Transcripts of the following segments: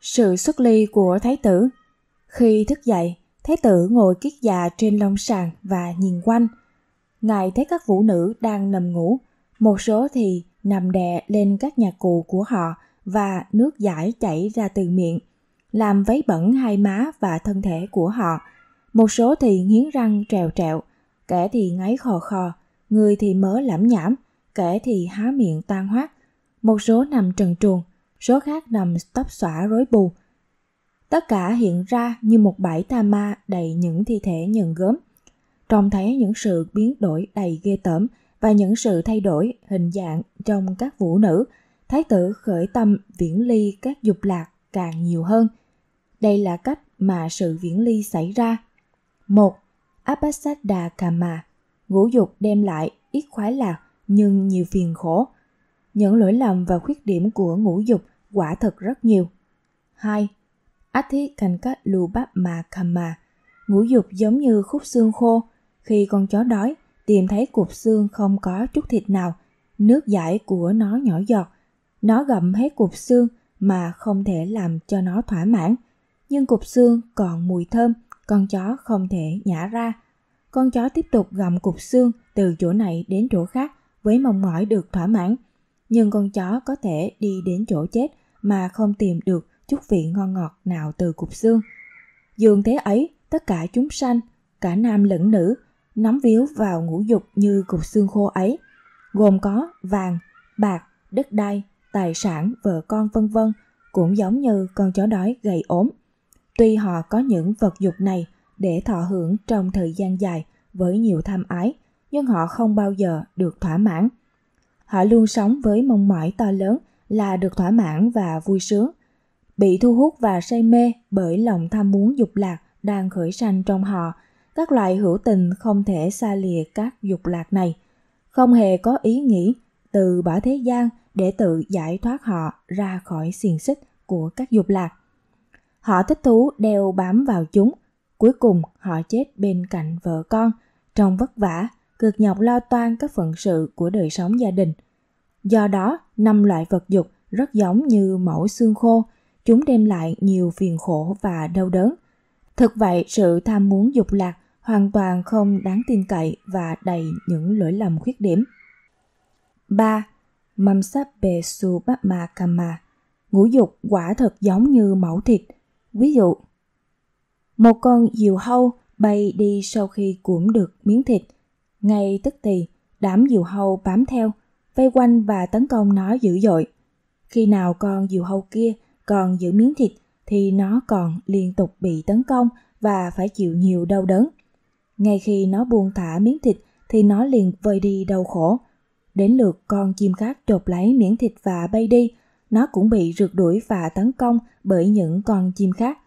Sự xuất ly của Thái tử Khi thức dậy, Thái tử ngồi kiết già trên lông sàn và nhìn quanh. Ngài thấy các vũ nữ đang nằm ngủ, một số thì nằm đè lên các nhà cụ của họ và nước giải chảy ra từ miệng, làm vấy bẩn hai má và thân thể của họ. Một số thì nghiến răng trèo trẹo, kẻ thì ngáy khò khò, người thì mớ lẩm nhảm, kẻ thì há miệng tan hoác. Một số nằm trần truồng, số khác nằm tóc xõa rối bù. Tất cả hiện ra như một bãi tha ma đầy những thi thể nhờn gớm. Trông thấy những sự biến đổi đầy ghê tởm và những sự thay đổi hình dạng trong các vũ nữ, thái tử khởi tâm viễn ly các dục lạc càng nhiều hơn. Đây là cách mà sự viễn ly xảy ra. 1. Apasadda Kama Ngũ dục đem lại ít khoái lạc nhưng nhiều phiền khổ. Những lỗi lầm và khuyết điểm của ngũ dục quả thật rất nhiều. 2. Athi Kanka Lubabma Kama Ngũ dục giống như khúc xương khô, khi con chó đói, tìm thấy cục xương không có chút thịt nào, nước giải của nó nhỏ giọt. Nó gặm hết cục xương mà không thể làm cho nó thỏa mãn. Nhưng cục xương còn mùi thơm, con chó không thể nhả ra. Con chó tiếp tục gặm cục xương từ chỗ này đến chỗ khác với mong mỏi được thỏa mãn – nhưng con chó có thể đi đến chỗ chết mà không tìm được chút vị ngon ngọt nào từ cục xương. Dường thế ấy, tất cả chúng sanh, cả nam lẫn nữ, nắm víu vào ngũ dục như cục xương khô ấy, gồm có vàng, bạc, đất đai, tài sản, vợ con vân vân, cũng giống như con chó đói gầy ốm. Tuy họ có những vật dục này để thọ hưởng trong thời gian dài với nhiều tham ái, nhưng họ không bao giờ được thỏa mãn họ luôn sống với mong mỏi to lớn là được thỏa mãn và vui sướng bị thu hút và say mê bởi lòng tham muốn dục lạc đang khởi sanh trong họ các loại hữu tình không thể xa lìa các dục lạc này không hề có ý nghĩ từ bỏ thế gian để tự giải thoát họ ra khỏi xiềng xích của các dục lạc họ thích thú đeo bám vào chúng cuối cùng họ chết bên cạnh vợ con trong vất vả cực nhọc lo toan các phận sự của đời sống gia đình. Do đó, năm loại vật dục rất giống như mẫu xương khô, chúng đem lại nhiều phiền khổ và đau đớn. Thực vậy, sự tham muốn dục lạc hoàn toàn không đáng tin cậy và đầy những lỗi lầm khuyết điểm. 3. Mamsabe Subhama Ngũ dục quả thật giống như mẫu thịt. Ví dụ, một con diều hâu bay đi sau khi cuộn được miếng thịt – ngay tức thì, đám diều hâu bám theo, vây quanh và tấn công nó dữ dội. Khi nào con diều hâu kia còn giữ miếng thịt thì nó còn liên tục bị tấn công và phải chịu nhiều đau đớn. Ngay khi nó buông thả miếng thịt thì nó liền vơi đi đau khổ. Đến lượt con chim khác chộp lấy miếng thịt và bay đi, nó cũng bị rượt đuổi và tấn công bởi những con chim khác.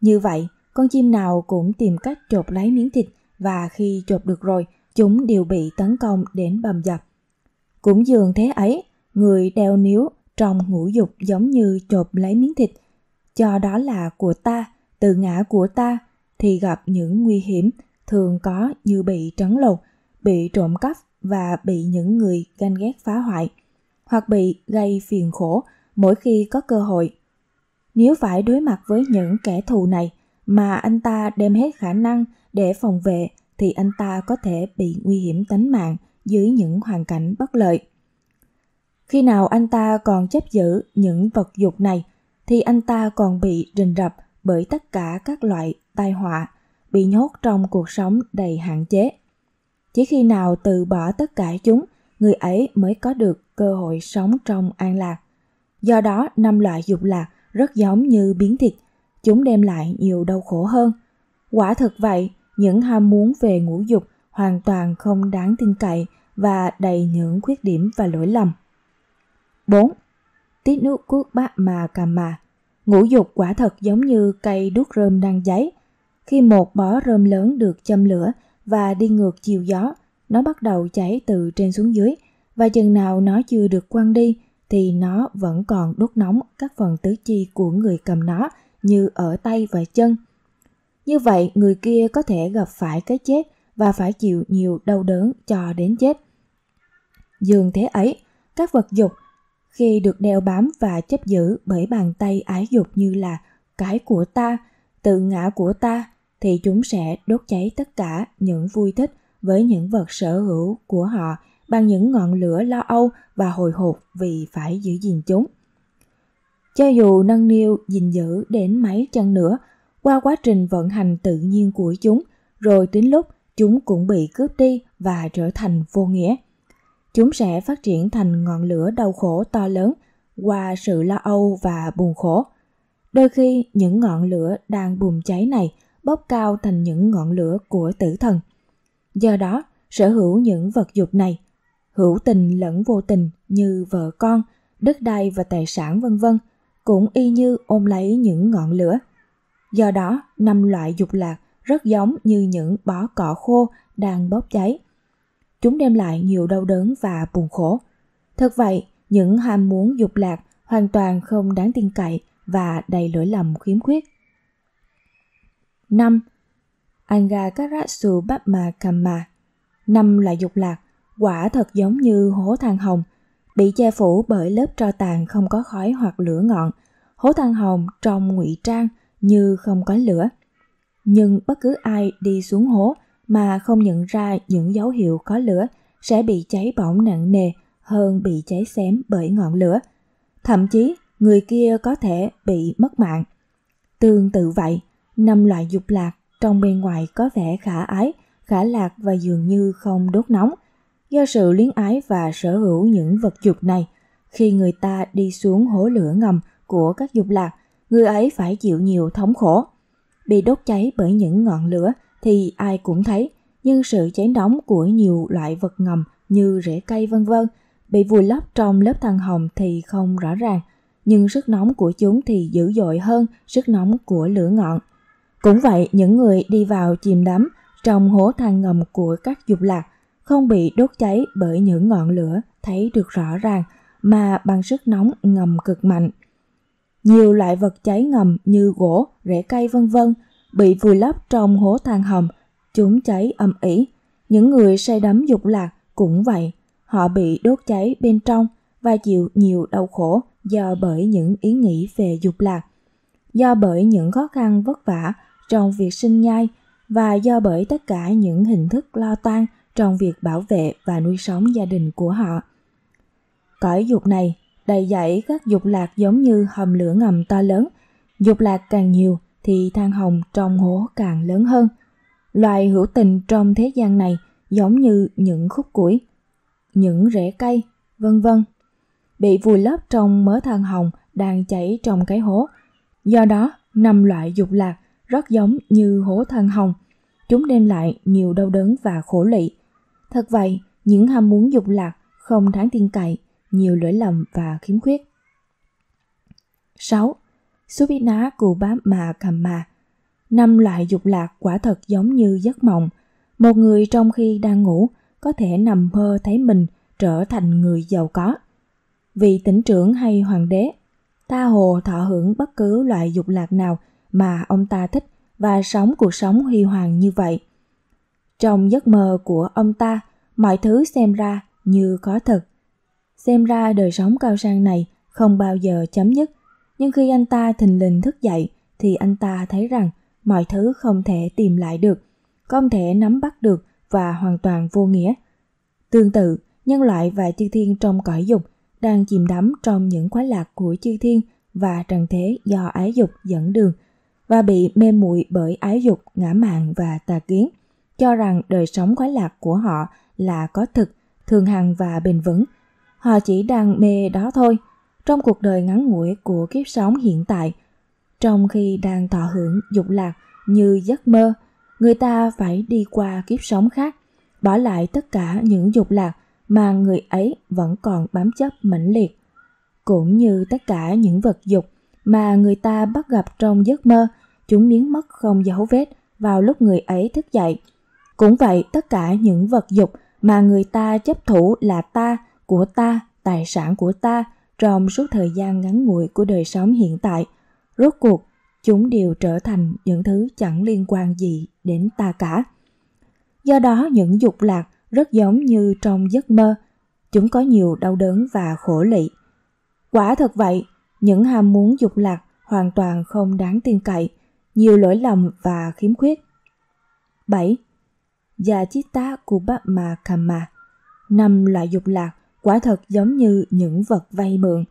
Như vậy, con chim nào cũng tìm cách chộp lấy miếng thịt và khi chộp được rồi – chúng đều bị tấn công đến bầm dập. Cũng dường thế ấy, người đeo níu trong ngũ dục giống như chộp lấy miếng thịt, cho đó là của ta, từ ngã của ta, thì gặp những nguy hiểm thường có như bị trấn lột, bị trộm cắp và bị những người ganh ghét phá hoại, hoặc bị gây phiền khổ mỗi khi có cơ hội. Nếu phải đối mặt với những kẻ thù này mà anh ta đem hết khả năng để phòng vệ thì anh ta có thể bị nguy hiểm tính mạng dưới những hoàn cảnh bất lợi. Khi nào anh ta còn chấp giữ những vật dục này thì anh ta còn bị rình rập bởi tất cả các loại tai họa, bị nhốt trong cuộc sống đầy hạn chế. Chỉ khi nào từ bỏ tất cả chúng, người ấy mới có được cơ hội sống trong an lạc. Do đó, năm loại dục lạc rất giống như biến thịt, chúng đem lại nhiều đau khổ hơn. Quả thật vậy, những ham muốn về ngũ dục hoàn toàn không đáng tin cậy và đầy những khuyết điểm và lỗi lầm. 4. Tiết nước cuốc bát mà cà mà Ngũ dục quả thật giống như cây đuốc rơm đang cháy. Khi một bó rơm lớn được châm lửa và đi ngược chiều gió, nó bắt đầu cháy từ trên xuống dưới và chừng nào nó chưa được quăng đi thì nó vẫn còn đốt nóng các phần tứ chi của người cầm nó như ở tay và chân – như vậy, người kia có thể gặp phải cái chết và phải chịu nhiều đau đớn cho đến chết. Dường thế ấy, các vật dục khi được đeo bám và chấp giữ bởi bàn tay ái dục như là cái của ta, tự ngã của ta, thì chúng sẽ đốt cháy tất cả những vui thích với những vật sở hữu của họ bằng những ngọn lửa lo âu và hồi hộp vì phải giữ gìn chúng. Cho dù nâng niu gìn giữ đến mấy chân nữa, qua quá trình vận hành tự nhiên của chúng, rồi đến lúc chúng cũng bị cướp đi và trở thành vô nghĩa. Chúng sẽ phát triển thành ngọn lửa đau khổ to lớn qua sự lo âu và buồn khổ. Đôi khi những ngọn lửa đang bùng cháy này bốc cao thành những ngọn lửa của tử thần. Do đó, sở hữu những vật dục này, hữu tình lẫn vô tình như vợ con, đất đai và tài sản vân vân, cũng y như ôm lấy những ngọn lửa – Do đó, năm loại dục lạc rất giống như những bó cỏ khô đang bốc cháy. Chúng đem lại nhiều đau đớn và buồn khổ. Thật vậy, những ham muốn dục lạc hoàn toàn không đáng tin cậy và đầy lỗi lầm khiếm khuyết. 5. Angakaratsu Bhamma Kamma Năm loại dục lạc, quả thật giống như hố than hồng, bị che phủ bởi lớp tro tàn không có khói hoặc lửa ngọn. Hố than hồng trong ngụy trang – như không có lửa. Nhưng bất cứ ai đi xuống hố mà không nhận ra những dấu hiệu có lửa sẽ bị cháy bỏng nặng nề hơn bị cháy xém bởi ngọn lửa. Thậm chí, người kia có thể bị mất mạng. Tương tự vậy, năm loại dục lạc trong bên ngoài có vẻ khả ái, khả lạc và dường như không đốt nóng. Do sự luyến ái và sở hữu những vật dục này, khi người ta đi xuống hố lửa ngầm của các dục lạc người ấy phải chịu nhiều thống khổ. Bị đốt cháy bởi những ngọn lửa thì ai cũng thấy, nhưng sự cháy nóng của nhiều loại vật ngầm như rễ cây vân vân bị vùi lấp trong lớp than hồng thì không rõ ràng, nhưng sức nóng của chúng thì dữ dội hơn sức nóng của lửa ngọn. Cũng vậy, những người đi vào chìm đắm trong hố than ngầm của các dục lạc không bị đốt cháy bởi những ngọn lửa thấy được rõ ràng mà bằng sức nóng ngầm cực mạnh nhiều loại vật cháy ngầm như gỗ, rễ cây vân vân bị vùi lấp trong hố than hầm, chúng cháy âm ỉ. Những người say đắm dục lạc cũng vậy, họ bị đốt cháy bên trong và chịu nhiều đau khổ do bởi những ý nghĩ về dục lạc, do bởi những khó khăn vất vả trong việc sinh nhai và do bởi tất cả những hình thức lo toan trong việc bảo vệ và nuôi sống gia đình của họ. Cõi dục này đầy dãy các dục lạc giống như hầm lửa ngầm to lớn. Dục lạc càng nhiều thì than hồng trong hố càng lớn hơn. Loài hữu tình trong thế gian này giống như những khúc củi, những rễ cây, vân vân bị vùi lấp trong mớ than hồng đang chảy trong cái hố. Do đó, năm loại dục lạc rất giống như hố than hồng. Chúng đem lại nhiều đau đớn và khổ lị. Thật vậy, những ham muốn dục lạc không tháng tiên cậy nhiều lỗi lầm và khiếm khuyết. 6. Supiná cù bám mà cầm mà năm loại dục lạc quả thật giống như giấc mộng. Một người trong khi đang ngủ có thể nằm mơ thấy mình trở thành người giàu có. Vì tỉnh trưởng hay hoàng đế, ta hồ thọ hưởng bất cứ loại dục lạc nào mà ông ta thích và sống cuộc sống huy hoàng như vậy. Trong giấc mơ của ông ta, mọi thứ xem ra như có thật Xem ra đời sống cao sang này không bao giờ chấm dứt. Nhưng khi anh ta thình lình thức dậy thì anh ta thấy rằng mọi thứ không thể tìm lại được, không thể nắm bắt được và hoàn toàn vô nghĩa. Tương tự, nhân loại và chư thiên trong cõi dục đang chìm đắm trong những khoái lạc của chư thiên và trần thế do ái dục dẫn đường và bị mê muội bởi ái dục, ngã mạn và tà kiến, cho rằng đời sống khoái lạc của họ là có thực, thường hằng và bền vững – họ chỉ đang mê đó thôi, trong cuộc đời ngắn ngủi của kiếp sống hiện tại. Trong khi đang thọ hưởng dục lạc như giấc mơ, người ta phải đi qua kiếp sống khác, bỏ lại tất cả những dục lạc mà người ấy vẫn còn bám chấp mãnh liệt, cũng như tất cả những vật dục mà người ta bắt gặp trong giấc mơ, chúng biến mất không dấu vết vào lúc người ấy thức dậy. Cũng vậy, tất cả những vật dục mà người ta chấp thủ là ta của ta, tài sản của ta trong suốt thời gian ngắn ngủi của đời sống hiện tại. Rốt cuộc, chúng đều trở thành những thứ chẳng liên quan gì đến ta cả. Do đó những dục lạc rất giống như trong giấc mơ, chúng có nhiều đau đớn và khổ lị. Quả thật vậy, những ham muốn dục lạc hoàn toàn không đáng tin cậy, nhiều lỗi lầm và khiếm khuyết. 7. ma Kubamaka Năm loại dục lạc quả thật giống như những vật vay mượn.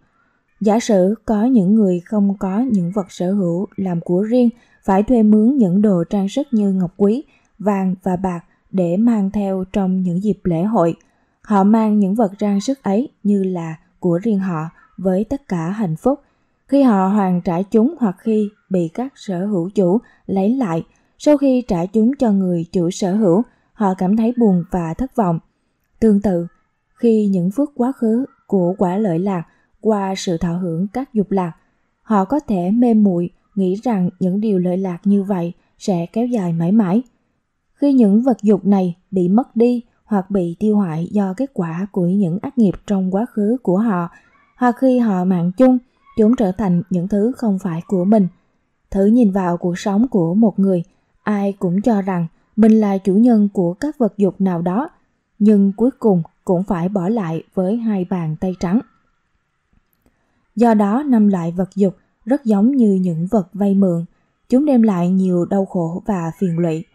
Giả sử có những người không có những vật sở hữu làm của riêng phải thuê mướn những đồ trang sức như ngọc quý, vàng và bạc để mang theo trong những dịp lễ hội. Họ mang những vật trang sức ấy như là của riêng họ với tất cả hạnh phúc. Khi họ hoàn trả chúng hoặc khi bị các sở hữu chủ lấy lại, sau khi trả chúng cho người chủ sở hữu, họ cảm thấy buồn và thất vọng. Tương tự, khi những phước quá khứ của quả lợi lạc qua sự thọ hưởng các dục lạc họ có thể mê muội nghĩ rằng những điều lợi lạc như vậy sẽ kéo dài mãi mãi khi những vật dục này bị mất đi hoặc bị tiêu hoại do kết quả của những ác nghiệp trong quá khứ của họ hoặc khi họ mạng chung chúng trở thành những thứ không phải của mình thử nhìn vào cuộc sống của một người ai cũng cho rằng mình là chủ nhân của các vật dục nào đó nhưng cuối cùng cũng phải bỏ lại với hai bàn tay trắng. Do đó năm loại vật dục rất giống như những vật vay mượn, chúng đem lại nhiều đau khổ và phiền lụy.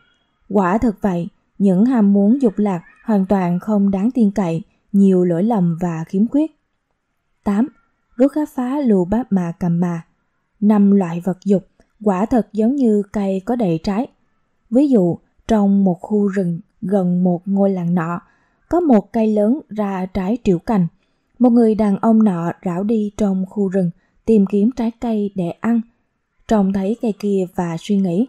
Quả thật vậy, những ham muốn dục lạc hoàn toàn không đáng tin cậy, nhiều lỗi lầm và khiếm khuyết. 8. Rút khám phá lù bát mà cầm mà Năm loại vật dục quả thật giống như cây có đầy trái. Ví dụ, trong một khu rừng gần một ngôi làng nọ có một cây lớn ra trái triệu cành. Một người đàn ông nọ rảo đi trong khu rừng tìm kiếm trái cây để ăn. Trông thấy cây kia và suy nghĩ.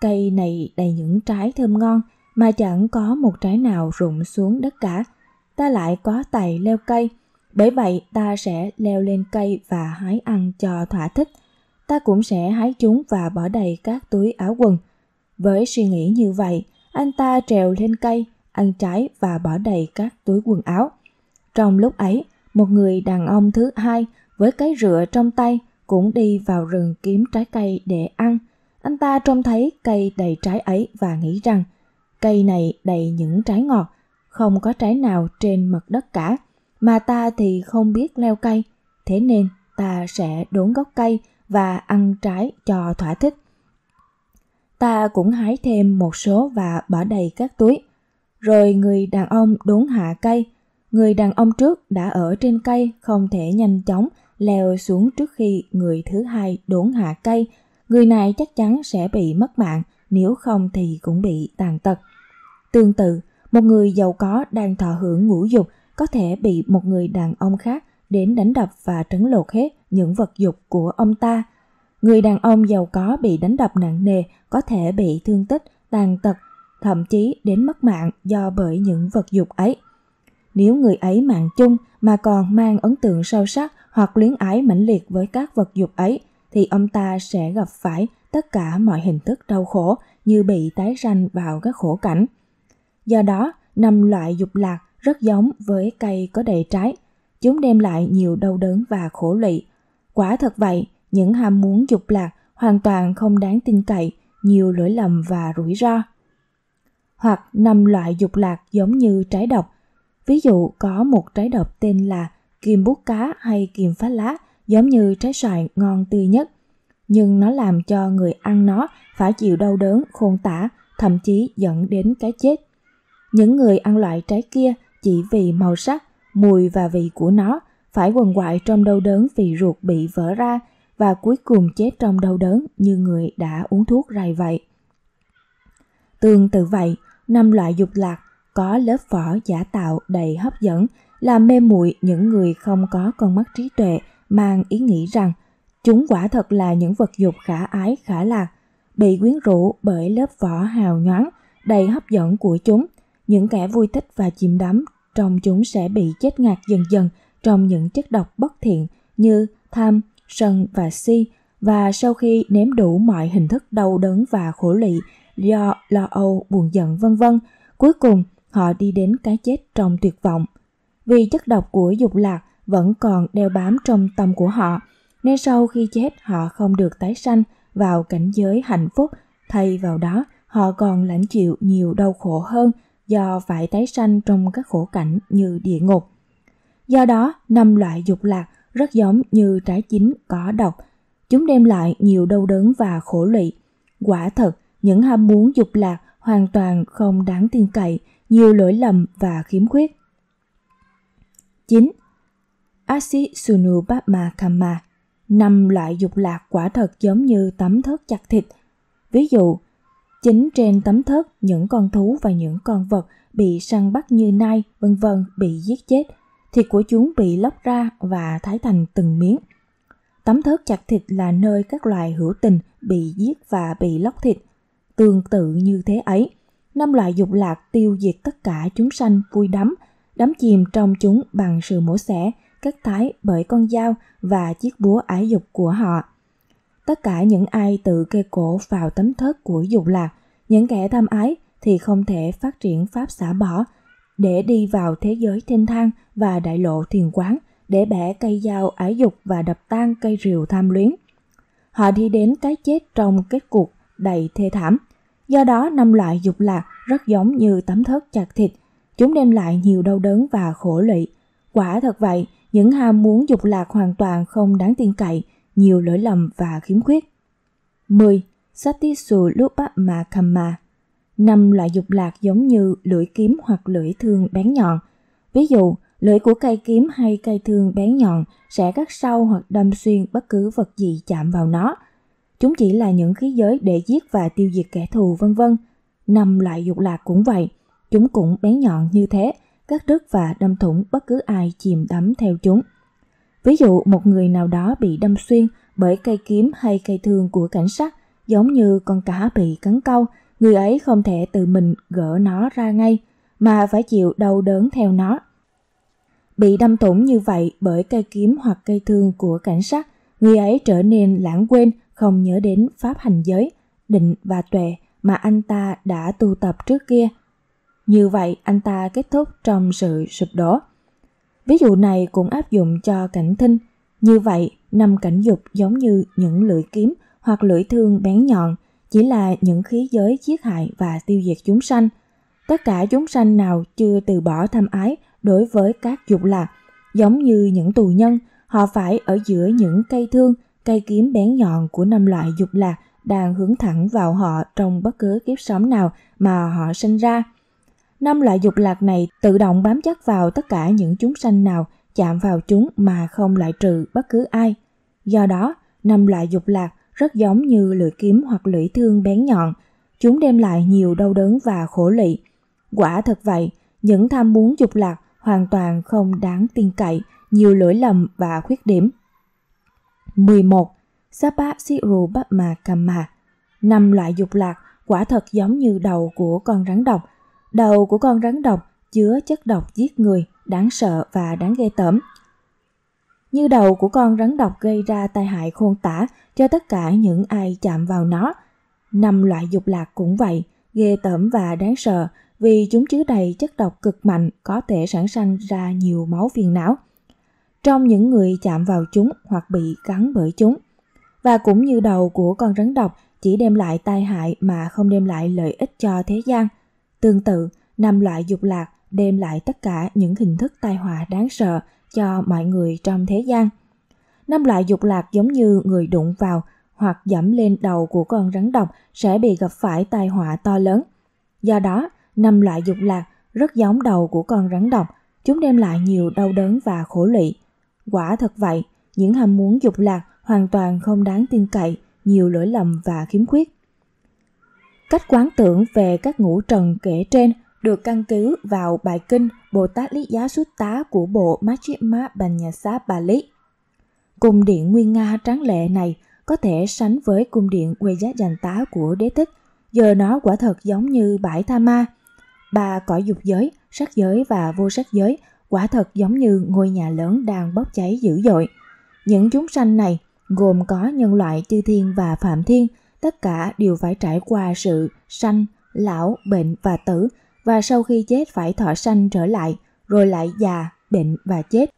Cây này đầy những trái thơm ngon mà chẳng có một trái nào rụng xuống đất cả. Ta lại có tài leo cây, bởi vậy ta sẽ leo lên cây và hái ăn cho thỏa thích. Ta cũng sẽ hái chúng và bỏ đầy các túi áo quần. Với suy nghĩ như vậy, anh ta trèo lên cây, ăn trái và bỏ đầy các túi quần áo. Trong lúc ấy, một người đàn ông thứ hai với cái rựa trong tay cũng đi vào rừng kiếm trái cây để ăn. Anh ta trông thấy cây đầy trái ấy và nghĩ rằng cây này đầy những trái ngọt, không có trái nào trên mặt đất cả, mà ta thì không biết leo cây, thế nên ta sẽ đốn gốc cây và ăn trái cho thỏa thích. Ta cũng hái thêm một số và bỏ đầy các túi. Rồi người đàn ông đốn hạ cây. Người đàn ông trước đã ở trên cây không thể nhanh chóng leo xuống trước khi người thứ hai đốn hạ cây. Người này chắc chắn sẽ bị mất mạng, nếu không thì cũng bị tàn tật. Tương tự, một người giàu có đang thọ hưởng ngũ dục có thể bị một người đàn ông khác đến đánh đập và trấn lột hết những vật dục của ông ta. Người đàn ông giàu có bị đánh đập nặng nề có thể bị thương tích, tàn tật thậm chí đến mất mạng do bởi những vật dục ấy. Nếu người ấy mạng chung mà còn mang ấn tượng sâu sắc hoặc luyến ái mãnh liệt với các vật dục ấy, thì ông ta sẽ gặp phải tất cả mọi hình thức đau khổ như bị tái sanh vào các khổ cảnh. Do đó, năm loại dục lạc rất giống với cây có đầy trái. Chúng đem lại nhiều đau đớn và khổ lụy. Quả thật vậy, những ham muốn dục lạc hoàn toàn không đáng tin cậy, nhiều lỗi lầm và rủi ro hoặc năm loại dục lạc giống như trái độc. Ví dụ có một trái độc tên là kim bút cá hay kim phá lá giống như trái xoài ngon tươi nhất. Nhưng nó làm cho người ăn nó phải chịu đau đớn, khôn tả, thậm chí dẫn đến cái chết. Những người ăn loại trái kia chỉ vì màu sắc, mùi và vị của nó phải quần quại trong đau đớn vì ruột bị vỡ ra và cuối cùng chết trong đau đớn như người đã uống thuốc rầy vậy. Tương tự vậy, năm loại dục lạc có lớp vỏ giả tạo đầy hấp dẫn làm mê muội những người không có con mắt trí tuệ mang ý nghĩ rằng chúng quả thật là những vật dục khả ái khả lạc bị quyến rũ bởi lớp vỏ hào nhoáng đầy hấp dẫn của chúng những kẻ vui thích và chìm đắm trong chúng sẽ bị chết ngạt dần dần trong những chất độc bất thiện như tham sân và si và sau khi nếm đủ mọi hình thức đau đớn và khổ lị do lo âu, buồn giận vân vân. Cuối cùng, họ đi đến cái chết trong tuyệt vọng. Vì chất độc của dục lạc vẫn còn đeo bám trong tâm của họ, nên sau khi chết họ không được tái sanh vào cảnh giới hạnh phúc, thay vào đó họ còn lãnh chịu nhiều đau khổ hơn do phải tái sanh trong các khổ cảnh như địa ngục. Do đó, năm loại dục lạc rất giống như trái chín có độc. Chúng đem lại nhiều đau đớn và khổ lụy. Quả thật, những ham muốn dục lạc hoàn toàn không đáng tin cậy, nhiều lỗi lầm và khiếm khuyết. 9. Asisunubatma Kamma năm loại dục lạc quả thật giống như tấm thớt chặt thịt. Ví dụ, chính trên tấm thớt những con thú và những con vật bị săn bắt như nai, vân vân bị giết chết, thịt của chúng bị lóc ra và thái thành từng miếng. Tấm thớt chặt thịt là nơi các loài hữu tình bị giết và bị lóc thịt – tương tự như thế ấy năm loại dục lạc tiêu diệt tất cả chúng sanh vui đắm đắm chìm trong chúng bằng sự mổ xẻ cắt thái bởi con dao và chiếc búa ái dục của họ tất cả những ai tự kê cổ vào tấm thớt của dục lạc những kẻ tham ái thì không thể phát triển pháp xả bỏ để đi vào thế giới thanh thang và đại lộ thiền quán để bẻ cây dao ái dục và đập tan cây rìu tham luyến họ đi đến cái chết trong kết cục đầy thê thảm. Do đó, năm loại dục lạc rất giống như tấm thớt chặt thịt, chúng đem lại nhiều đau đớn và khổ lụy. Quả thật vậy, những ham muốn dục lạc hoàn toàn không đáng tin cậy, nhiều lỗi lầm và khiếm khuyết. 10. Satisu lupa makama Năm loại dục lạc giống như lưỡi kiếm hoặc lưỡi thương bén nhọn. Ví dụ, lưỡi của cây kiếm hay cây thương bén nhọn sẽ cắt sâu hoặc đâm xuyên bất cứ vật gì chạm vào nó – Chúng chỉ là những khí giới để giết và tiêu diệt kẻ thù vân vân. Năm loại dục lạc cũng vậy, chúng cũng bén nhọn như thế, cắt đứt và đâm thủng bất cứ ai chìm đắm theo chúng. Ví dụ một người nào đó bị đâm xuyên bởi cây kiếm hay cây thương của cảnh sát, giống như con cá bị cắn câu, người ấy không thể tự mình gỡ nó ra ngay, mà phải chịu đau đớn theo nó. Bị đâm thủng như vậy bởi cây kiếm hoặc cây thương của cảnh sát, người ấy trở nên lãng quên không nhớ đến pháp hành giới, định và tuệ mà anh ta đã tu tập trước kia. Như vậy, anh ta kết thúc trong sự sụp đổ. Ví dụ này cũng áp dụng cho cảnh thinh. Như vậy, năm cảnh dục giống như những lưỡi kiếm hoặc lưỡi thương bén nhọn, chỉ là những khí giới giết hại và tiêu diệt chúng sanh. Tất cả chúng sanh nào chưa từ bỏ tham ái đối với các dục lạc, giống như những tù nhân, họ phải ở giữa những cây thương Cây kiếm bén nhọn của năm loại dục lạc đang hướng thẳng vào họ trong bất cứ kiếp sống nào mà họ sinh ra. Năm loại dục lạc này tự động bám chắc vào tất cả những chúng sanh nào chạm vào chúng mà không loại trừ bất cứ ai. Do đó, năm loại dục lạc rất giống như lưỡi kiếm hoặc lưỡi thương bén nhọn, chúng đem lại nhiều đau đớn và khổ lị. Quả thật vậy, những tham muốn dục lạc hoàn toàn không đáng tin cậy, nhiều lỗi lầm và khuyết điểm. 11. Sapa Siru Bapma Kamma năm loại dục lạc quả thật giống như đầu của con rắn độc. Đầu của con rắn độc chứa chất độc giết người, đáng sợ và đáng ghê tởm. Như đầu của con rắn độc gây ra tai hại khôn tả cho tất cả những ai chạm vào nó. Năm loại dục lạc cũng vậy, ghê tởm và đáng sợ vì chúng chứa đầy chất độc cực mạnh có thể sản sinh ra nhiều máu phiền não trong những người chạm vào chúng hoặc bị cắn bởi chúng. Và cũng như đầu của con rắn độc chỉ đem lại tai hại mà không đem lại lợi ích cho thế gian. Tương tự, năm loại dục lạc đem lại tất cả những hình thức tai họa đáng sợ cho mọi người trong thế gian. Năm loại dục lạc giống như người đụng vào hoặc dẫm lên đầu của con rắn độc sẽ bị gặp phải tai họa to lớn. Do đó, năm loại dục lạc rất giống đầu của con rắn độc, chúng đem lại nhiều đau đớn và khổ lụy. Quả thật vậy, những ham muốn dục lạc hoàn toàn không đáng tin cậy, nhiều lỗi lầm và khiếm khuyết. Cách quán tưởng về các ngũ trần kể trên được căn cứ vào bài kinh Bồ Tát Lý Giá Xuất Tá của bộ Majjhima Banyasa Bali. Cung điện Nguyên Nga tráng lệ này có thể sánh với cung điện quê giá dành tá của đế tích, giờ nó quả thật giống như bãi tha ma. Ba cõi dục giới, sắc giới và vô sắc giới quả thật giống như ngôi nhà lớn đang bốc cháy dữ dội. Những chúng sanh này gồm có nhân loại chư thiên và phạm thiên, tất cả đều phải trải qua sự sanh, lão, bệnh và tử, và sau khi chết phải thọ sanh trở lại, rồi lại già, bệnh và chết.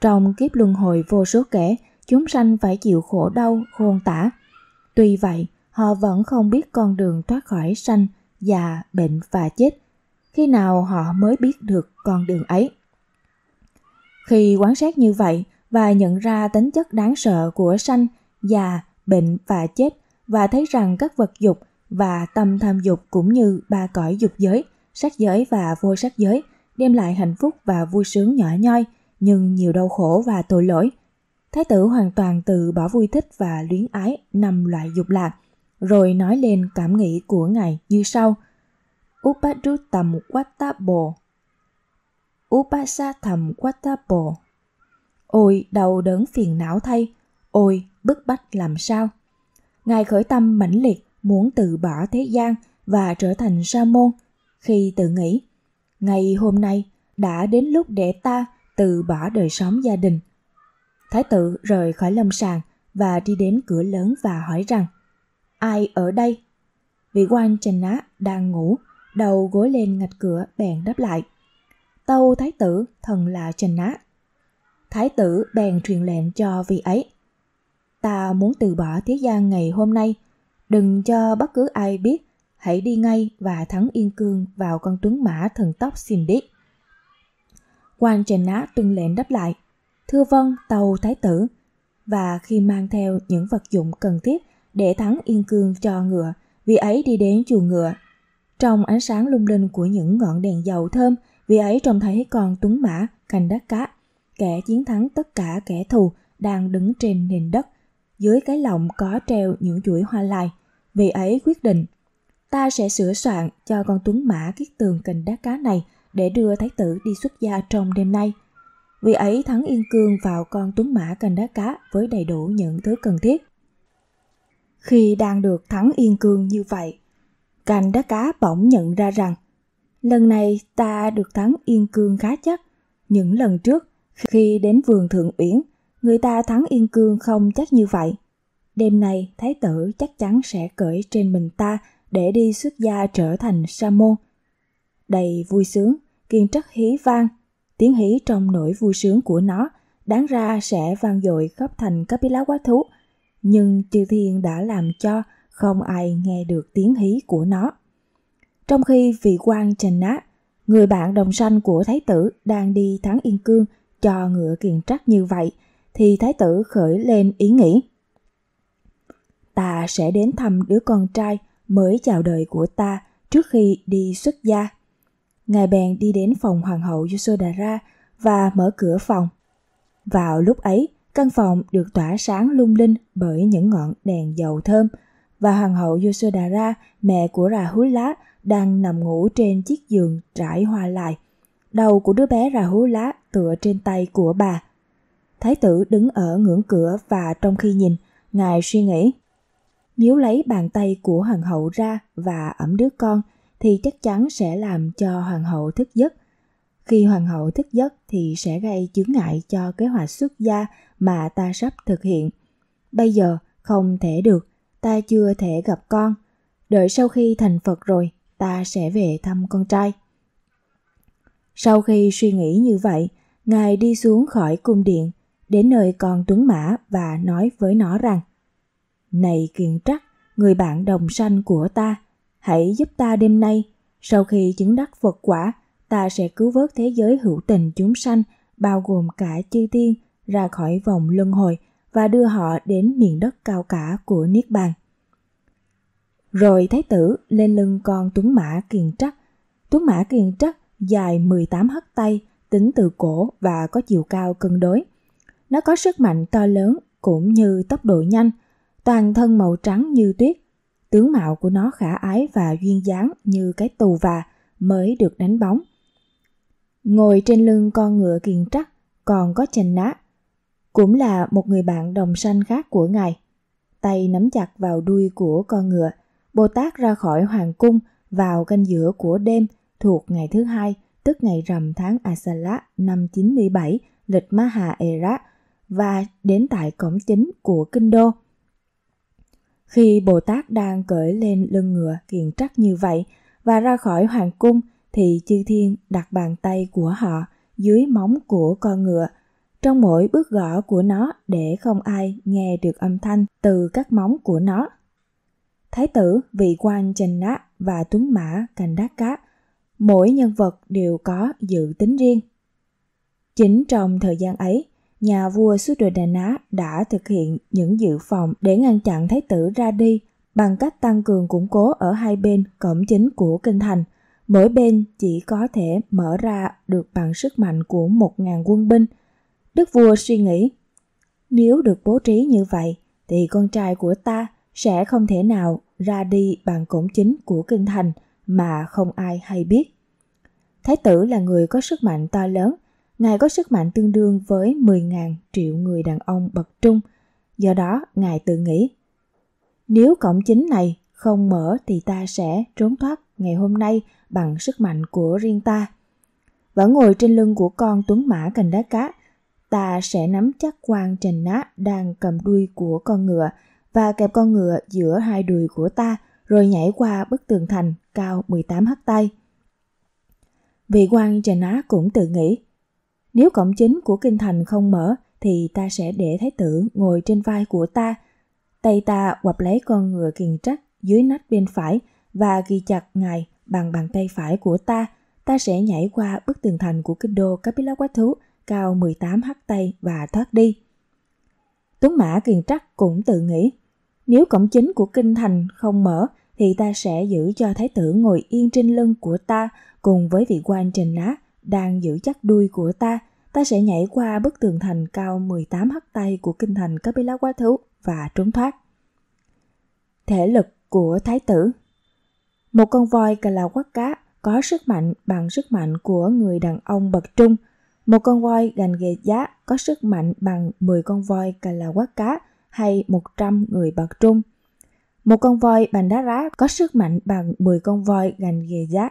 Trong kiếp luân hồi vô số kể, chúng sanh phải chịu khổ đau, khôn tả. Tuy vậy, họ vẫn không biết con đường thoát khỏi sanh, già, bệnh và chết. Khi nào họ mới biết được con đường ấy? Khi quan sát như vậy và nhận ra tính chất đáng sợ của sanh, già, bệnh và chết và thấy rằng các vật dục và tâm tham dục cũng như ba cõi dục giới, sắc giới và vô sắc giới đem lại hạnh phúc và vui sướng nhỏ nhoi nhưng nhiều đau khổ và tội lỗi. Thái tử hoàn toàn từ bỏ vui thích và luyến ái năm loại dục lạc, rồi nói lên cảm nghĩ của ngài như sau. Upadruttam Wattabo Upasa thầm Ôi, đau đớn phiền não thay, ôi, bức bách làm sao. Ngài khởi tâm mãnh liệt muốn từ bỏ thế gian và trở thành sa môn khi tự nghĩ ngày hôm nay đã đến lúc để ta từ bỏ đời sống gia đình thái tử rời khỏi lâm sàng và đi đến cửa lớn và hỏi rằng ai ở đây vị quan chanh á đang ngủ đầu gối lên ngạch cửa bèn đáp lại tâu thái tử thần là trần nát. Thái tử bèn truyền lệnh cho vị ấy. Ta muốn từ bỏ thế gian ngày hôm nay, đừng cho bất cứ ai biết, hãy đi ngay và thắng Yên Cương vào con tuấn mã thần tóc xin đít. Quan trần nát tuân lệnh đáp lại, thưa vâng tàu thái tử, và khi mang theo những vật dụng cần thiết để thắng Yên Cương cho ngựa, vị ấy đi đến chuồng ngựa. Trong ánh sáng lung linh của những ngọn đèn dầu thơm, vì ấy trông thấy con tuấn mã, cành đắc cá, kẻ chiến thắng tất cả kẻ thù đang đứng trên nền đất. Dưới cái lọng có treo những chuỗi hoa lai. Vì ấy quyết định, ta sẽ sửa soạn cho con tuấn mã kiết tường cành đá cá này để đưa thái tử đi xuất gia trong đêm nay. Vì ấy thắng Yên Cương vào con tuấn mã cành đá cá với đầy đủ những thứ cần thiết. Khi đang được thắng Yên Cương như vậy, cành đá cá bỗng nhận ra rằng Lần này ta được thắng Yên Cương khá chắc. Những lần trước, khi đến vườn Thượng Uyển, người ta thắng Yên Cương không chắc như vậy. Đêm nay, Thái tử chắc chắn sẽ cởi trên mình ta để đi xuất gia trở thành sa môn. Đầy vui sướng, kiên trắc hí vang, tiếng hí trong nỗi vui sướng của nó đáng ra sẽ vang dội khắp thành các bí lá quá thú, nhưng chư thiên đã làm cho không ai nghe được tiếng hí của nó trong khi vị quan Trần Nát, người bạn đồng sanh của Thái tử đang đi thắng Yên Cương cho ngựa kiền trắc như vậy, thì Thái tử khởi lên ý nghĩ. Ta sẽ đến thăm đứa con trai mới chào đời của ta trước khi đi xuất gia. Ngài bèn đi đến phòng hoàng hậu Yasodhara và mở cửa phòng. Vào lúc ấy, căn phòng được tỏa sáng lung linh bởi những ngọn đèn dầu thơm và hoàng hậu Yasodhara, mẹ của Rahula, đang nằm ngủ trên chiếc giường trải hoa lại. Đầu của đứa bé ra hú lá tựa trên tay của bà. Thái tử đứng ở ngưỡng cửa và trong khi nhìn, ngài suy nghĩ. Nếu lấy bàn tay của hoàng hậu ra và ẩm đứa con thì chắc chắn sẽ làm cho hoàng hậu thức giấc. Khi hoàng hậu thức giấc thì sẽ gây chướng ngại cho kế hoạch xuất gia mà ta sắp thực hiện. Bây giờ không thể được, ta chưa thể gặp con. Đợi sau khi thành Phật rồi, ta sẽ về thăm con trai. Sau khi suy nghĩ như vậy, Ngài đi xuống khỏi cung điện, đến nơi con tuấn mã và nói với nó rằng Này Kiện trắc, người bạn đồng sanh của ta, hãy giúp ta đêm nay. Sau khi chứng đắc Phật quả, ta sẽ cứu vớt thế giới hữu tình chúng sanh, bao gồm cả chư thiên, ra khỏi vòng luân hồi và đưa họ đến miền đất cao cả của Niết Bàn. Rồi thái tử lên lưng con tuấn mã kiền trắc. Tuấn mã kiền trắc dài 18 hất tay, tính từ cổ và có chiều cao cân đối. Nó có sức mạnh to lớn cũng như tốc độ nhanh, toàn thân màu trắng như tuyết. Tướng mạo của nó khả ái và duyên dáng như cái tù và mới được đánh bóng. Ngồi trên lưng con ngựa kiền trắc còn có chanh nát, cũng là một người bạn đồng sanh khác của ngài. Tay nắm chặt vào đuôi của con ngựa, Bồ Tát ra khỏi hoàng cung vào canh giữa của đêm thuộc ngày thứ hai, tức ngày rằm tháng Asala năm 97 lịch Maha Era và đến tại cổng chính của kinh đô. Khi Bồ Tát đang cởi lên lưng ngựa kiền trắc như vậy và ra khỏi hoàng cung thì chư thiên đặt bàn tay của họ dưới móng của con ngựa trong mỗi bước gõ của nó để không ai nghe được âm thanh từ các móng của nó Thái tử vị quan Viquan Chanh và Tuấn Mã Cành Đát Cá, mỗi nhân vật đều có dự tính riêng. Chính trong thời gian ấy, nhà vua Suddhodana đã thực hiện những dự phòng để ngăn chặn thái tử ra đi bằng cách tăng cường củng cố ở hai bên cổng chính của kinh thành. Mỗi bên chỉ có thể mở ra được bằng sức mạnh của một ngàn quân binh. Đức vua suy nghĩ, nếu được bố trí như vậy thì con trai của ta – sẽ không thể nào ra đi bằng cổng chính của kinh thành mà không ai hay biết. Thái tử là người có sức mạnh to lớn, Ngài có sức mạnh tương đương với 10.000 triệu người đàn ông bậc trung, do đó Ngài tự nghĩ, nếu cổng chính này không mở thì ta sẽ trốn thoát ngày hôm nay bằng sức mạnh của riêng ta. Vẫn ngồi trên lưng của con tuấn mã cành đá cá, ta sẽ nắm chắc quan trành nát đang cầm đuôi của con ngựa, và kẹp con ngựa giữa hai đùi của ta rồi nhảy qua bức tường thành cao 18 hắc tay. Vị quan trần ná cũng tự nghĩ, nếu cổng chính của kinh thành không mở thì ta sẽ để thái tử ngồi trên vai của ta, tay ta quặp lấy con ngựa kiền trắc dưới nách bên phải và ghi chặt ngài bằng bàn tay phải của ta, ta sẽ nhảy qua bức tường thành của kinh đô quá thú cao 18 hắc tay và thoát đi. Tuấn Mã Kiền Trắc cũng tự nghĩ, nếu cổng chính của kinh thành không mở, thì ta sẽ giữ cho thái tử ngồi yên trên lưng của ta cùng với vị quan trình ná đang giữ chắc đuôi của ta. Ta sẽ nhảy qua bức tường thành cao 18 hắc tay của kinh thành Kapila Quá Thú và trốn thoát. Thể lực của thái tử Một con voi cà là quát cá có sức mạnh bằng sức mạnh của người đàn ông bậc trung. Một con voi gành ghề giá có sức mạnh bằng 10 con voi cà là quát cá hay 100 người bạc trung. Một con voi bằng đá rá có sức mạnh bằng 10 con voi gành ghề giá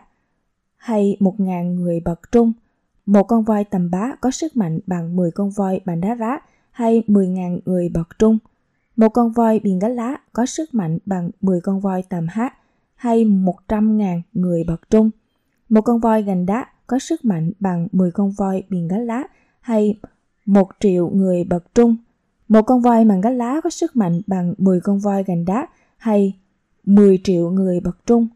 hay 1.000 người bậc trung. Một con voi tầm bá có sức mạnh bằng 10 con voi bằng đá rá hay 10.000 người bậc trung. Một con voi biển gánh lá có sức mạnh bằng 10 con voi tầm hát hay 100.000 người bậc trung. Một con voi gành đá có sức mạnh bằng 10 con voi biển gánh lá hay 1 triệu người bậc trung. Một con voi bằng gách lá có sức mạnh bằng 10 con voi gành đá hay 10 triệu người bậc trung.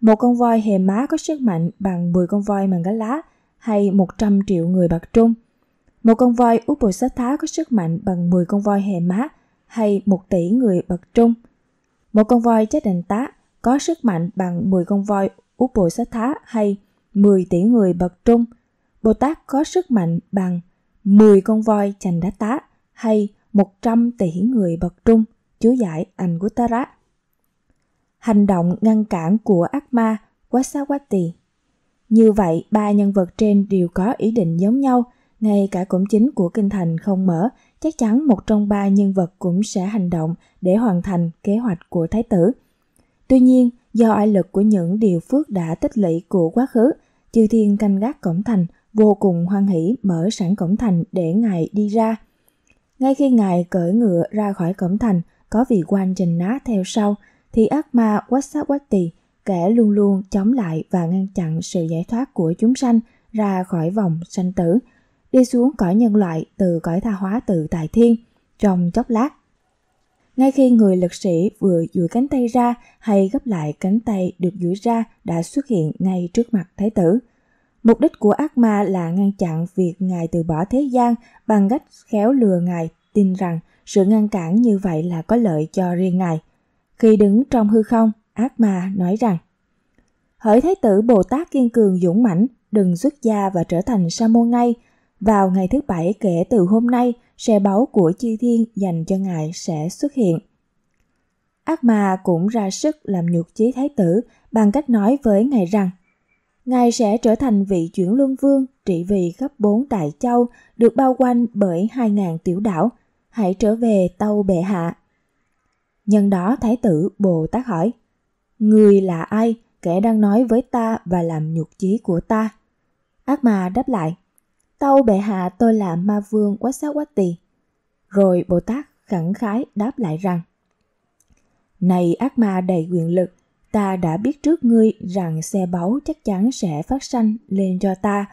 Một con voi hề má có sức mạnh bằng 10 con voi bằng gách lá hay 100 triệu người bậc trung. Một con voi úp bồi sát thá có sức mạnh bằng 10 con voi hề má hay 1 tỷ người bậc trung. Một con voi chết đành tá có sức mạnh bằng 10 con voi úp bồi sát thá hay 10 tỷ người bậc trung. Bồ Tát có sức mạnh bằng 10 con voi chành đá tá hay 100 tỷ người bậc trung chúa giải Anguttara. Hành động ngăn cản của ác ma Wasawati. Như vậy, ba nhân vật trên đều có ý định giống nhau, ngay cả cổng chính của kinh thành không mở, chắc chắn một trong ba nhân vật cũng sẽ hành động để hoàn thành kế hoạch của thái tử. Tuy nhiên, do oai lực của những điều phước đã tích lũy của quá khứ, chư thiên canh gác cổng thành vô cùng hoan hỷ mở sẵn cổng thành để ngài đi ra – ngay khi ngài cởi ngựa ra khỏi cổng thành, có vị quan trình ná theo sau, thì ác ma Wasawati, kẻ luôn luôn chống lại và ngăn chặn sự giải thoát của chúng sanh ra khỏi vòng sanh tử, đi xuống cõi nhân loại từ cõi tha hóa từ tài thiên, trong chốc lát. Ngay khi người lực sĩ vừa duỗi cánh tay ra hay gấp lại cánh tay được duỗi ra đã xuất hiện ngay trước mặt thái tử – Mục đích của ác ma là ngăn chặn việc Ngài từ bỏ thế gian bằng cách khéo lừa Ngài tin rằng sự ngăn cản như vậy là có lợi cho riêng Ngài. Khi đứng trong hư không, ác ma nói rằng Hỡi Thái tử Bồ Tát kiên cường dũng mãnh, đừng xuất gia và trở thành sa môn ngay. Vào ngày thứ bảy kể từ hôm nay, xe báu của chư thiên dành cho ngài sẽ xuất hiện. Ác ma cũng ra sức làm nhục chí thái tử bằng cách nói với ngài rằng Ngài sẽ trở thành vị chuyển luân vương trị vì khắp bốn đại châu được bao quanh bởi hai ngàn tiểu đảo. Hãy trở về tâu bệ hạ. Nhân đó Thái tử Bồ Tát hỏi, Người là ai, kẻ đang nói với ta và làm nhục chí của ta? Ác ma đáp lại, Tâu bệ hạ tôi là ma vương quá Sát quá Tỳ. Rồi Bồ Tát khẳng khái đáp lại rằng, Này ác ma đầy quyền lực, ta đã biết trước ngươi rằng xe báu chắc chắn sẽ phát sanh lên cho ta.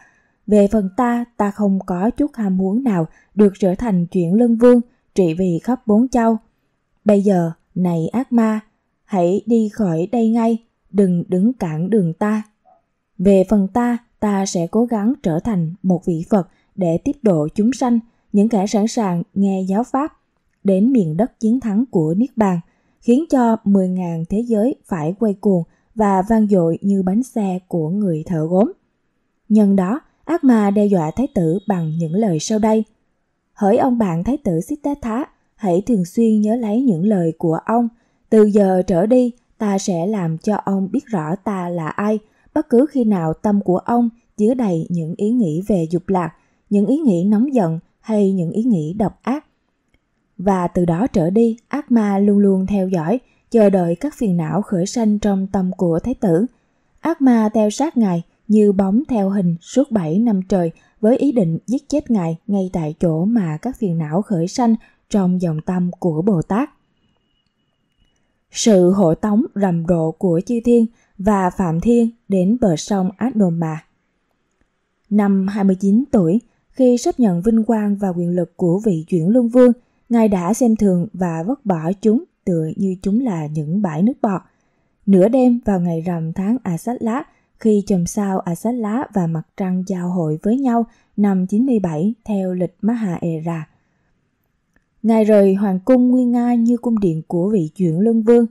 Về phần ta, ta không có chút ham muốn nào được trở thành chuyện lân vương, trị vì khắp bốn châu. Bây giờ, này ác ma, hãy đi khỏi đây ngay, đừng đứng cản đường ta. Về phần ta, ta sẽ cố gắng trở thành một vị Phật để tiếp độ chúng sanh, những kẻ sẵn sàng nghe giáo pháp, đến miền đất chiến thắng của Niết Bàn khiến cho 10.000 thế giới phải quay cuồng và vang dội như bánh xe của người thợ gốm. Nhân đó, ác ma đe dọa thái tử bằng những lời sau đây. Hỡi ông bạn thái tử Siddhartha, hãy thường xuyên nhớ lấy những lời của ông. Từ giờ trở đi, ta sẽ làm cho ông biết rõ ta là ai, bất cứ khi nào tâm của ông chứa đầy những ý nghĩ về dục lạc, những ý nghĩ nóng giận hay những ý nghĩ độc ác và từ đó trở đi ác ma luôn luôn theo dõi chờ đợi các phiền não khởi sanh trong tâm của thái tử ác ma theo sát ngài như bóng theo hình suốt 7 năm trời với ý định giết chết ngài ngay tại chỗ mà các phiền não khởi sanh trong dòng tâm của Bồ Tát. Sự hộ tống rầm rộ của chư thiên và Phạm Thiên đến bờ sông Ác Đồn Mà. Năm 29 tuổi, khi sắp nhận vinh quang và quyền lực của vị chuyển luân vương, Ngài đã xem thường và vứt bỏ chúng tựa như chúng là những bãi nước bọt. Nửa đêm vào ngày rằm tháng Asat lá, khi chòm sao Asat lá và mặt trăng giao hội với nhau năm 97 theo lịch Maha Era. Ngài rời hoàng cung nguy nga như cung điện của vị chuyển lân vương,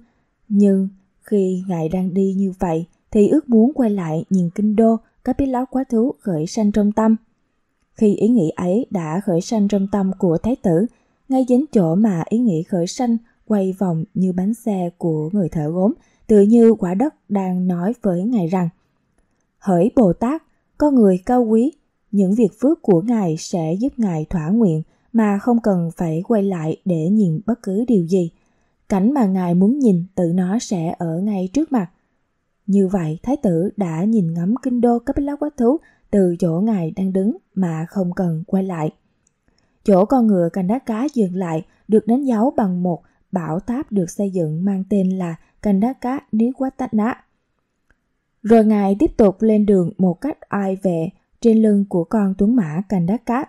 nhưng khi ngài đang đi như vậy thì ước muốn quay lại nhìn kinh đô các biết láo quá thú khởi sanh trong tâm. Khi ý nghĩ ấy đã khởi sanh trong tâm của thái tử ngay chính chỗ mà ý nghĩ khởi sanh quay vòng như bánh xe của người thợ gốm, tự như quả đất đang nói với Ngài rằng Hỡi Bồ Tát, con người cao quý, những việc phước của Ngài sẽ giúp Ngài thỏa nguyện mà không cần phải quay lại để nhìn bất cứ điều gì. Cảnh mà Ngài muốn nhìn tự nó sẽ ở ngay trước mặt. Như vậy, Thái tử đã nhìn ngắm kinh đô thú từ chỗ Ngài đang đứng mà không cần quay lại. Chỗ con ngựa Cành Cá dừng lại được đánh dấu bằng một bảo tháp được xây dựng mang tên là Cành Cá Ní Niwatana. Rồi ngài tiếp tục lên đường một cách ai vệ trên lưng của con tuấn mã Cành Cá.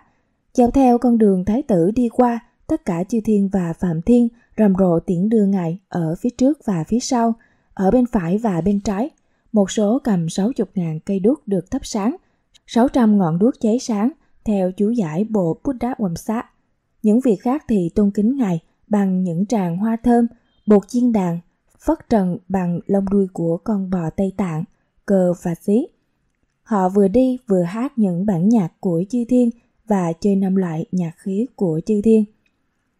Dọc theo con đường thái tử đi qua, tất cả chư thiên và phạm thiên rầm rộ tiễn đưa ngài ở phía trước và phía sau, ở bên phải và bên trái. Một số cầm 60.000 cây đuốc được thắp sáng, 600 ngọn đuốc cháy sáng, theo chú giải bộ Buddha sát Những việc khác thì tôn kính Ngài bằng những tràng hoa thơm, bột chiên đàn, phất trần bằng lông đuôi của con bò Tây Tạng, cờ và xí. Họ vừa đi vừa hát những bản nhạc của chư thiên và chơi năm loại nhạc khí của chư thiên.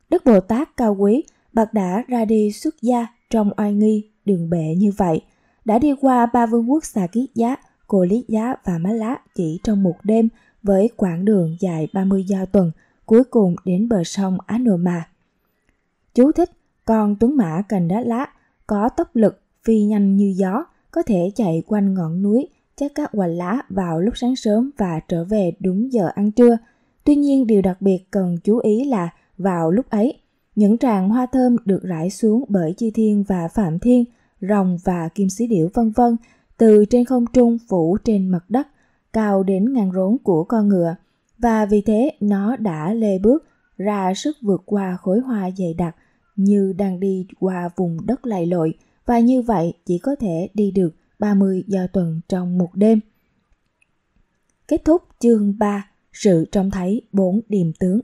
Đức Bồ Tát cao quý, bậc đã ra đi xuất gia trong oai nghi, đường bệ như vậy, đã đi qua ba vương quốc Xà Kiết Giá, Cô Lý Giá và Má Lá chỉ trong một đêm – với quãng đường dài 30 giao tuần, cuối cùng đến bờ sông Anoma. Chú thích, con tuấn mã cành đá lá có tốc lực phi nhanh như gió, có thể chạy quanh ngọn núi, chắc các hoành lá vào lúc sáng sớm và trở về đúng giờ ăn trưa. Tuy nhiên điều đặc biệt cần chú ý là vào lúc ấy, những tràng hoa thơm được rải xuống bởi Chi Thiên và Phạm Thiên, Rồng và Kim Sĩ Điểu vân vân từ trên không trung phủ trên mặt đất – cao đến ngang rốn của con ngựa và vì thế nó đã lê bước ra sức vượt qua khối hoa dày đặc như đang đi qua vùng đất lầy lội và như vậy chỉ có thể đi được 30 giờ tuần trong một đêm. Kết thúc chương 3, sự trông thấy bốn điềm tướng.